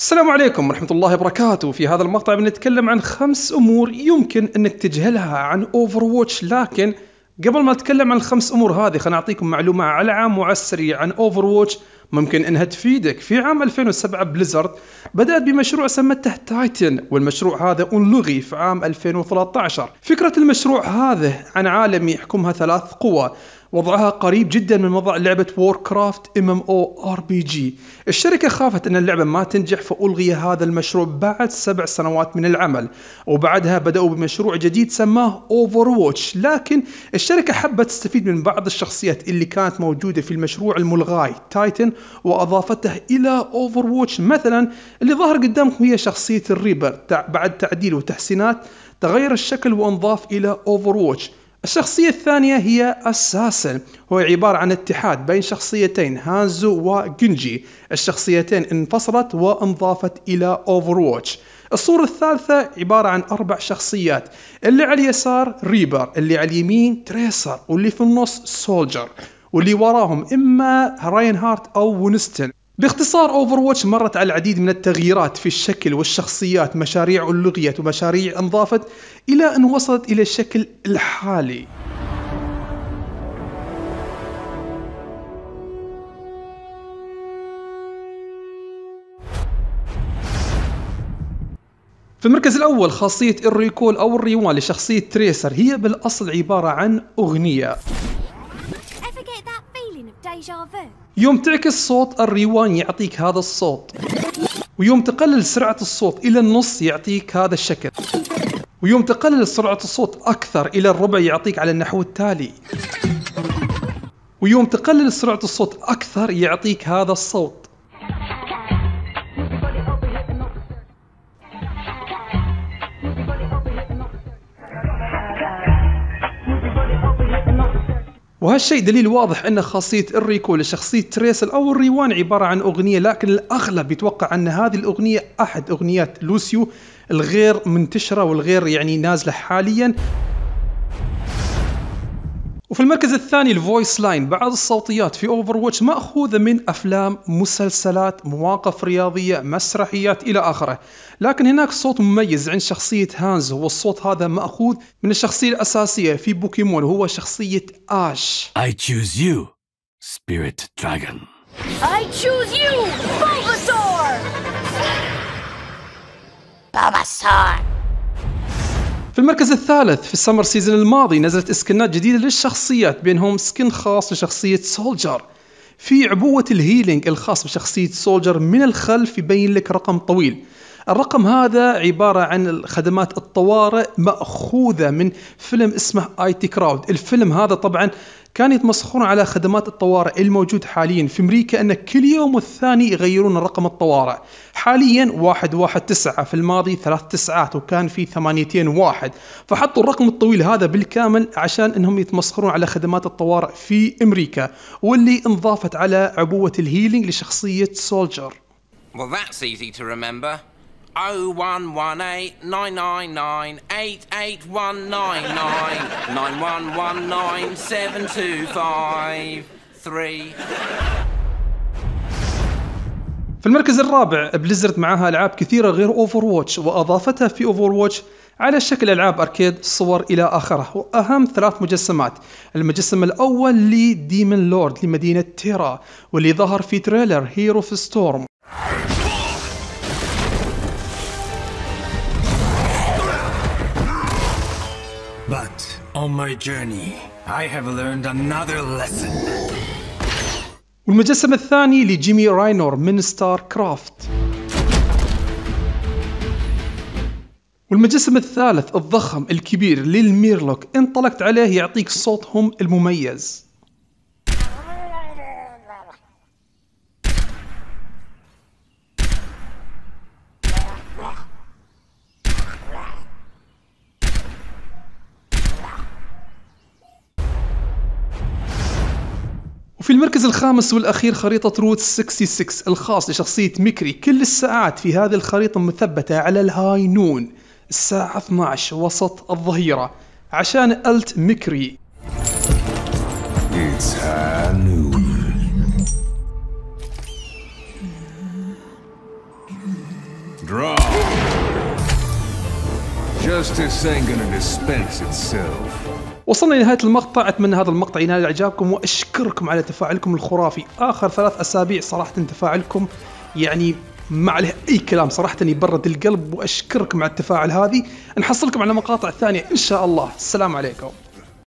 السلام عليكم ورحمة الله وبركاته في هذا المقطع بنتكلم عن خمس أمور يمكن أنك تجهلها عن Overwatch لكن قبل ما نتكلم عن الخمس أمور هذه خلنا أعطيكم معلومة على عام وعسري عن Overwatch ممكن أنها تفيدك في عام 2007 بليزرد بدأت بمشروع سمته تايتن والمشروع هذا انلغي في عام 2013 فكرة المشروع هذا عن عالم يحكمها ثلاث قوى وضعها قريب جدا من وضع لعبة ووركرافت ام ام او ار بي جي الشركة خافت ان اللعبة ما تنجح فألغي هذا المشروع بعد سبع سنوات من العمل وبعدها بدأوا بمشروع جديد سماه اوفر ووتش لكن الشركة حبت تستفيد من بعض الشخصيات اللي كانت موجودة في المشروع الملغاي تايتن واضافته الى اوفر ووتش مثلا اللي ظهر قدامكم هي شخصيه الريبر بعد تعديل وتحسينات تغير الشكل وانضاف الى اوفر ووتش الشخصية الثانية هي أساسن هو عبارة عن اتحاد بين شخصيتين هانزو وجنجي الشخصيتين انفصلت وانضافت إلى أوفر الصورة الثالثة عبارة عن أربع شخصيات اللي على اليسار ريبر اللي على اليمين تريسر واللي في النص سولجر واللي وراهم اما راين هارت او ونستن باختصار اوفر واتش مرت على العديد من التغييرات في الشكل والشخصيات مشاريع ألغيت ومشاريع انضافت الى ان وصلت الى الشكل الحالي في المركز الأول خاصية الريكول أو الريوان لشخصية تريسر هي بالأصل عبارة عن أغنية يوم تعكس صوت الريوان يعطيك هذا الصوت ويوم تقلل سرعة الصوت إلى النص يعطيك هذا الشكل ويوم تقلل سرعة الصوت أكثر إلى الربع يعطيك على النحو التالي ويوم تقلل سرعة الصوت أكثر يعطيك هذا الصوت وهالشيء دليل واضح ان خاصيه الريكو لشخصيه تريسل او الريوان عباره عن اغنيه لكن الاغلب يتوقع ان هذه الاغنيه احد اغنيات لوسيو الغير منتشره والغير يعني نازله حاليا وفي المركز الثاني الفويس لاين بعض الصوتيات في اوفر واتش ماخوذه من افلام مسلسلات مواقف رياضيه مسرحيات الى اخره لكن هناك صوت مميز عند شخصيه هانز والصوت هذا ماخوذ من الشخصيه الاساسيه في بوكيمون وهو شخصيه اش I choose you Spirit Dragon I choose you Bulbasaur Bulbasaur في المركز الثالث في السمر سيزون الماضي نزلت اسكنات جديدة للشخصيات بينهم سكن خاص لشخصية سولجر في عبوة الهيلينج الخاص بشخصية سولجر من الخلف يبين لك رقم طويل الرقم هذا عبارة عن خدمات الطوارئ مأخوذة من فيلم اسمه اي تي كراود الفيلم هذا طبعا كانوا يتمسخرون على خدمات الطوارئ الموجود حاليا في امريكا ان كل يوم والثاني يغيرون رقم الطوارئ حاليا 119 في الماضي ثلاث تسعات وكان في ثمانيتين واحد فحطوا الرقم الطويل هذا بالكامل عشان انهم يتمسخرون على خدمات الطوارئ في امريكا واللي انضافت على عبوه الهيلينج لشخصيه سولجر Well, that's easy to remember. في المركز الرابع بليزرد معها العاب كثيره غير اوفر واتش واضافتها في اوفر واتش على شكل العاب اركيد صور الى اخره واهم ثلاث مجسمات المجسم الاول لديمن لورد لمدينه تيرا واللي ظهر في تريلر هيرو في ستورم On my journey, I have learned another lesson. والمجسم الثاني لجيمي راينور من ستار كرافت والمجسم الثالث الضخم الكبير للميرلوك انطلقت عليه يعطيك صوتهم المميز في المركز الخامس والأخير خريطة روت 66 الخاص لشخصية ميكري كل الساعات في هذه الخريطة مثبتة على الهاي نون الساعة 12 وسط الظهيرة عشان ألت ميكري Justice ain't gonna dispense itself. وصلنا لنهاية المقطع أتمنى هذا المقطع ينال إعجابكم وأشكركم على تفاعلكم الخرافي آخر ثلاث أسابيع صراحة تفاعلكم يعني ما عليه اي كلام صراحه يبرد القلب واشكركم على التفاعل هذه نحصلكم على مقاطع ثانيه ان شاء الله السلام عليكم